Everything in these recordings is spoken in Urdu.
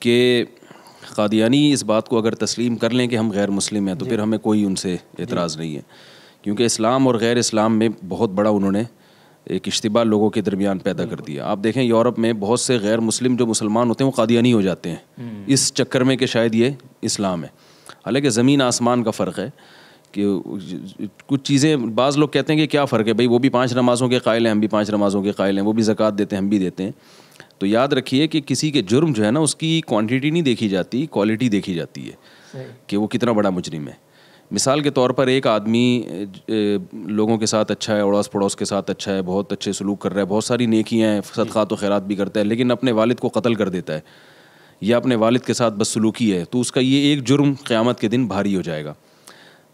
کہ قادیانی اس بات کو اگر تسلیم کر لیں کہ ہم غیر مسلم ہیں تو جی۔ پھر ہمیں کوئی ان سے اعتراض جی۔ نہیں ہے کیونکہ اسلام اور غیر اسلام میں بہت بڑا انہوں نے ایک اشتباہ لوگوں کے درمیان پیدا کر دیا آپ دیکھیں یورپ میں بہت سے غیر مسلم جو مسلمان ہوتے ہیں وہ قادیانی ہو جاتے ہیں اس چکر میں کہ شاید یہ اسلام ہے حالانکہ زمین آسمان کا فرق ہے کہ کچھ چیزیں بعض لوگ کہتے ہیں کہ کیا فرق ہے بھائی وہ بھی پانچ نمازوں کے قائل ہیں ہم بھی پانچ نمازوں کے قائل ہیں وہ بھی زکوٰۃ دیتے ہیں ہم بھی دیتے ہیں تو یاد رکھیے کہ کسی کے جرم جو ہے نا اس کی کوانٹٹی نہیں دیکھی جاتی کوالٹی دیکھی جاتی ہے کہ وہ کتنا بڑا مجرم ہے مثال کے طور پر ایک آدمی لوگوں کے ساتھ اچھا ہے اڑوس پڑوس کے ساتھ اچھا ہے بہت اچھے سلوک کر رہا ہے بہت ساری نیکیاں ہیں جی۔ صدقات و خیرات بھی کرتا ہے لیکن اپنے والد کو قتل کر دیتا ہے یا اپنے والد کے ساتھ بس سلوکی ہے تو اس کا یہ ایک جرم قیامت کے دن بھاری ہو جائے گا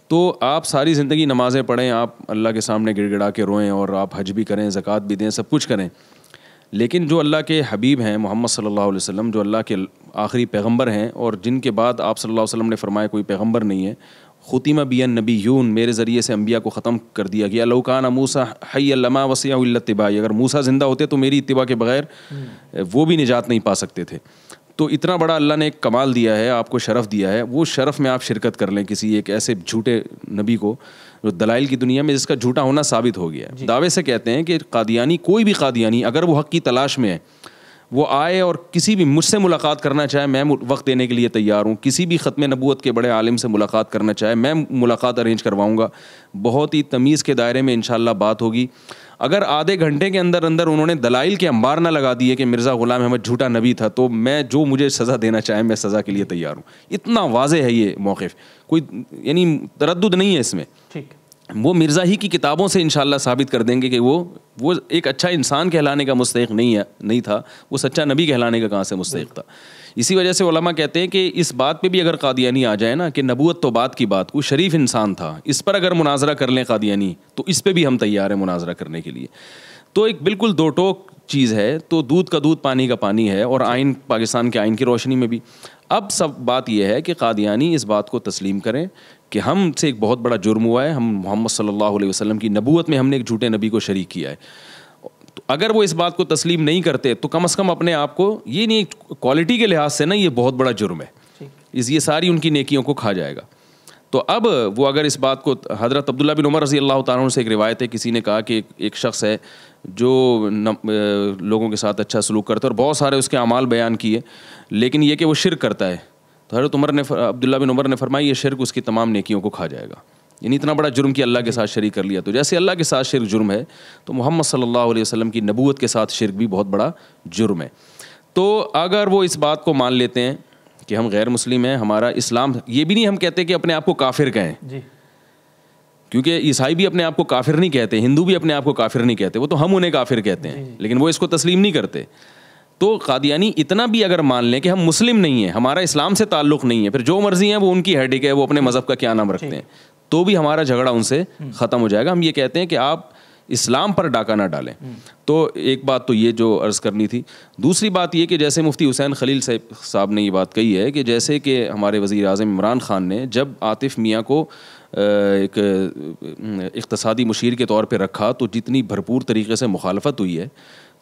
تو آپ ساری زندگی نمازیں پڑھیں آپ اللہ کے سامنے گڑ گڑا کے روئیں اور آپ حج بھی کریں زکوٰۃ بھی دیں سب کچھ کریں لیکن جو اللہ کے حبیب ہیں محمد صلی اللہ علیہ وسلم جو اللہ کے آخری پیغمبر ہیں اور جن کے بعد آپ صلی اللہ علیہ وسلم نے فرمایا کوئی پیغمبر نہیں ہے خطیمہ بین نبی یون میرے ذریعے سے انبیاء کو ختم کر دیا گیا العکانہ موسا حی علامہ وسیع اللہ طباعی اگر موسا زندہ ہوتے تو میری اتباع کے بغیر وہ بھی نجات نہیں پا سکتے تھے تو اتنا بڑا اللہ نے ایک کمال دیا ہے آپ کو شرف دیا ہے وہ شرف میں آپ شرکت کر لیں کسی ایک ایسے جھوٹے نبی کو جو دلائل کی دنیا میں جس کا جھوٹا ہونا ثابت ہو گیا ہے جی۔ دعوے سے کہتے ہیں کہ قادیانی کوئی بھی قادیانی اگر وہ حق کی تلاش میں ہے وہ آئے اور کسی بھی مجھ سے ملاقات کرنا چاہے میں وقت دینے کے لیے تیار ہوں کسی بھی ختم نبوت کے بڑے عالم سے ملاقات کرنا چاہے میں ملاقات ارینج کرواؤں گا بہت ہی تمیز کے دائرے میں انشاءاللہ بات ہوگی اگر آدھے گھنٹے کے اندر اندر انہوں نے دلائل کے نہ لگا دیے کہ مرزا غلام احمد جھوٹا نبی تھا تو میں جو مجھے سزا دینا چاہیں میں سزا کے لیے تیار ہوں اتنا واضح ہے یہ موقف کوئی یعنی تردد نہیں ہے اس میں ٹھیک وہ مرزا ہی کی کتابوں سے انشاءاللہ ثابت کر دیں گے کہ وہ وہ ایک اچھا انسان کہلانے کا مستحق نہیں ہے نہیں تھا وہ سچا نبی کہلانے کا کہاں سے مستحق تھا اسی وجہ سے علماء کہتے ہیں کہ اس بات پہ بھی اگر قادیانی آ جائے نا کہ نبوت تو بات کی بات کوئی شریف انسان تھا اس پر اگر مناظرہ کر لیں قادیانی تو اس پہ بھی ہم تیار ہیں مناظرہ کرنے کے لیے تو ایک بالکل دو ٹوک چیز ہے تو دودھ کا دودھ پانی کا پانی ہے اور آئین پاکستان کے آئین کی روشنی میں بھی اب سب بات یہ ہے کہ قادیانی اس بات کو تسلیم کریں کہ ہم سے ایک بہت بڑا جرم ہوا ہے ہم محمد صلی اللہ علیہ وسلم کی نبوت میں ہم نے ایک جھوٹے نبی کو شریک کیا ہے تو اگر وہ اس بات کو تسلیم نہیں کرتے تو کم از کم اپنے آپ کو یہ نہیں کوالٹی کے لحاظ سے نا یہ بہت بڑا جرم ہے اس یہ ساری ان کی نیکیوں کو کھا جائے گا تو اب وہ اگر اس بات کو حضرت عبداللہ بن عمر رضی اللہ تعالیٰ سے ایک روایت ہے کسی نے کہا کہ ایک شخص ہے جو لوگوں کے ساتھ اچھا سلوک کرتا ہے اور بہت سارے اس کے اعمال بیان کیے لیکن یہ کہ وہ شرک کرتا ہے تو حضرت عمر نے عبداللہ بن عمر نے فرمائی یہ شرک اس کی تمام نیکیوں کو کھا جائے گا یعنی اتنا بڑا جرم کہ اللہ کے ساتھ شریک کر لیا تو جیسے اللہ کے ساتھ شرک جرم ہے تو محمد صلی اللہ علیہ وسلم کی نبوت کے ساتھ شرک بھی بہت بڑا جرم ہے تو اگر وہ اس بات کو مان لیتے ہیں کہ ہم غیر مسلم ہیں ہمارا اسلام یہ بھی نہیں ہم کہتے کہ اپنے آپ کو کافر کہیں جی کیونکہ عیسائی بھی اپنے آپ کو کافر نہیں کہتے ہندو بھی اپنے آپ کو کافر نہیں کہتے وہ تو ہم انہیں کافر کہتے ہیں جی۔ لیکن وہ اس کو تسلیم نہیں کرتے تو قادیانی اتنا بھی اگر مان لیں کہ ہم مسلم نہیں ہیں ہمارا اسلام سے تعلق نہیں ہے پھر جو مرضی ہیں وہ ان کی ہیڈک ہے وہ اپنے مذہب کا کیا نام رکھتے جی۔ ہیں تو بھی ہمارا جھگڑا ان سے ختم ہو جائے گا ہم یہ کہتے ہیں کہ آپ اسلام پر ڈاکہ نہ ڈالیں تو ایک بات تو یہ جو عرض کرنی تھی دوسری بات یہ کہ جیسے مفتی حسین خلیل صاحب نے یہ بات کہی ہے کہ جیسے کہ ہمارے وزیر اعظم عمران خان نے جب عاطف میاں کو ایک اقتصادی مشیر کے طور پہ رکھا تو جتنی بھرپور طریقے سے مخالفت ہوئی ہے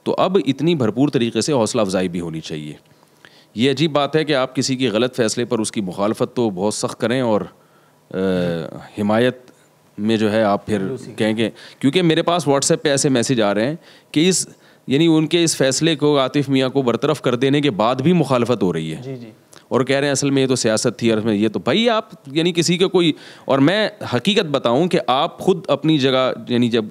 تو اب اتنی بھرپور طریقے سے حوصلہ افزائی بھی ہونی چاہیے یہ عجیب بات ہے کہ آپ کسی کے غلط فیصلے پر اس کی مخالفت تو بہت سخت کریں اور حمایت میں جو ہے آپ پھر کہیں گے کیونکہ میرے پاس واٹس ایپ پہ ایسے میسیج آ رہے ہیں کہ اس یعنی ان کے اس فیصلے کو عاطف میاں کو برطرف کر دینے کے بعد بھی مخالفت ہو رہی ہے جی، جی۔ اور کہہ رہے ہیں اصل میں یہ تو سیاست تھی اور یہ تو بھائی آپ یعنی کسی کا کوئی اور میں حقیقت بتاؤں کہ آپ خود اپنی جگہ یعنی جب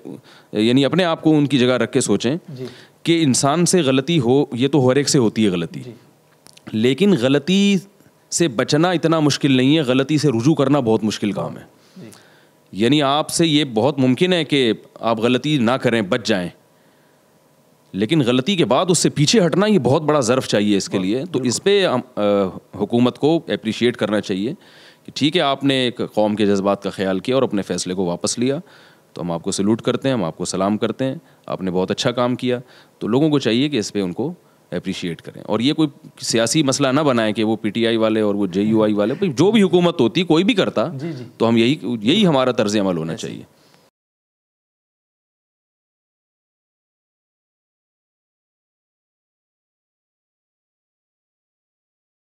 یعنی اپنے آپ کو ان کی جگہ رکھ کے سوچیں جی۔ کہ انسان سے غلطی ہو یہ تو ہر ایک سے ہوتی ہے غلطی لیکن غلطی سے بچنا اتنا مشکل نہیں ہے غلطی سے رجوع کرنا بہت مشکل کام ہے یعنی آپ سے یہ بہت ممکن ہے کہ آپ غلطی نہ کریں بچ جائیں لیکن غلطی کے بعد اس سے پیچھے ہٹنا یہ بہت بڑا ظرف چاہیے اس کے لیے تو اس پہ حکومت کو اپریشیٹ کرنا چاہیے کہ ٹھیک ہے آپ نے ایک قوم کے جذبات کا خیال کیا اور اپنے فیصلے کو واپس لیا تو ہم آپ کو سلوٹ کرتے ہیں ہم آپ کو سلام کرتے ہیں آپ نے بہت اچھا کام کیا تو لوگوں کو چاہیے کہ اس پہ ان کو اپریشیٹ کریں اور یہ کوئی سیاسی مسئلہ نہ بنائیں کہ وہ پی ٹی آئی والے اور وہ جے یو آئی والے جو بھی حکومت ہوتی کوئی بھی کرتا جی، جی۔ تو ہم یہی یہی ہمارا طرز عمل ہونا چاہیے